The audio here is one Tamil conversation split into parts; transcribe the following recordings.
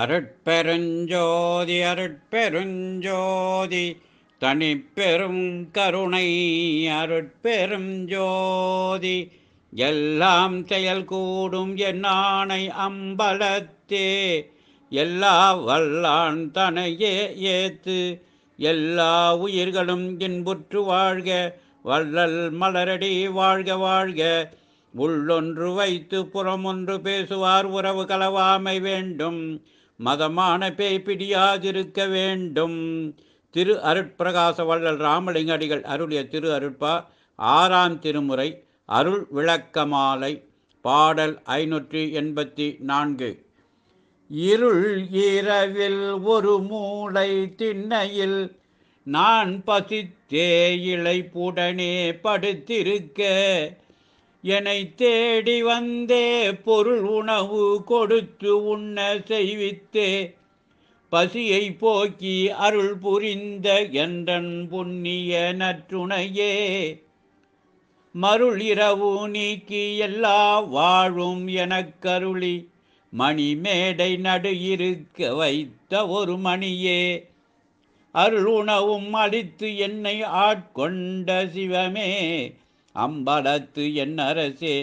அருட்பெருஞ்சோதி அருட்பெருஞ்சோதி தனிப்பெரும் கருணை அருட்பெரும் ஜோதி எல்லாம் செயல் கூடும் என் ஆணை அம்பலத்தே எல்லா வல்லான் தனையே ஏத்து எல்லா உயிர்களும் இன்புற்று வாழ்க வள்ளல் மலரடி வாழ்க வாழ்க உள்ளொன்று வைத்து புறமொன்று பேசுவார் உறவு கலவாமை வேண்டும் மதமான பேய் பிடியாதிருக்க வேண்டும் திரு அருட்பிரகாச வள்ளல் ராமலிங்கடிகள் அருளிய திரு அருட்பா ஆறாம் திருமுறை அருள் விளக்கமாலை பாடல் ஐநூற்றி எண்பத்தி நான்கு இருள் இரவில் ஒரு மூளை திண்ணையில் நான் பசித்தே இலை புடனே படுத்திருக்க என்னை தேடி வந்தே பொருள் உணவு கொடுத்து உண்ண செய்வித்தே பசியை போக்கி அருள் புரிந்த என்றன் புண்ணிய நற்றுணையே மருள் இரவு நீக்கி எல்லா வாழும் எனக்கருளி மேடை நடு இருக்க வைத்த ஒரு மணியே அருள் உணவும் அளித்து என்னை ஆட்கொண்ட சிவமே அம்பலத்து என் அரசே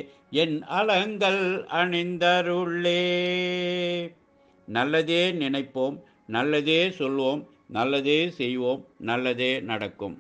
என் அலங்கள் அணிந்தருள்ளே நல்லதே நினைப்போம் நல்லதே சொல்வோம் நல்லதே செய்வோம் நல்லதே நடக்கும்